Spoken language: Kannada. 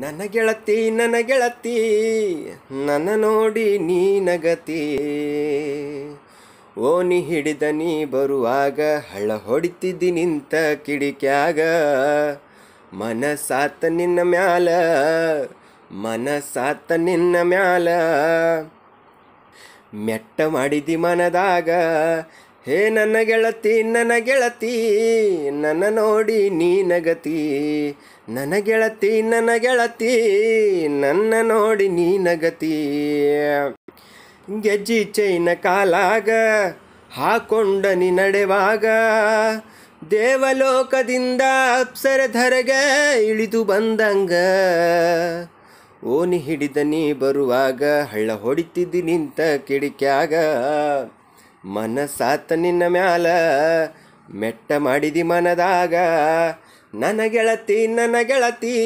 ನನ್ನ ಗೆಳತಿ ನನ್ನ ಗೆಳತಿ ನನ್ನ ನೋಡಿ ನೀ ನಗತಿ ಓನಿ ಹಿಡಿದ ನೀ ಬರುವಾಗ ಹಳ್ಳ ಹೊಡಿತಿದ್ದಿ ನಿಂತ ಕಿಡಿಕ್ಯಾಗ ಮನಸಾತ ನಿನ್ನ ಮ್ಯಾಲ ಮನಸಾತ ನಿನ್ನ ಮ್ಯಾಲ ಮೆಟ್ಟ ಮಾಡಿದಿ ಮನದಾಗ ಹೇ ನನ್ನ ಗೆಳತಿ ನನ್ನ ಗೆಳತಿ ನನ್ನ ನೋಡಿ ನೀ ನಗತಿ ನನ್ನ ಗೆಳತಿ ನನ್ನ ಗೆಳತಿ ನನ್ನ ನೋಡಿ ನೀ ನಗತಿ ಗೆಜ್ಜಿ ಚೈನ ಕಾಲಾಗ ಹಾಕೊಂಡ ನೀ ನಡೆವಾಗ ದೇವಲೋಕದಿಂದ ಧರೆಗೆ ಇಳಿದು ಬಂದಂಗ ಓನಿ ಹಿಡಿದ ನೀ ಬರುವಾಗ ಹಳ್ಳ ಹೊಡಿತಿದ್ದಿ ನಿಂತ ಕಿಡಿಕ್ಯಾಗ ಮನಸಾತ ನಿನ್ನ ಮ್ಯಾಲ ಮೆಟ್ಟ ಮಾಡಿದಿ ಮನದಾಗ ನನ್ನ ಗೆಳತಿ ನನ್ನ ಗೆಳತಿ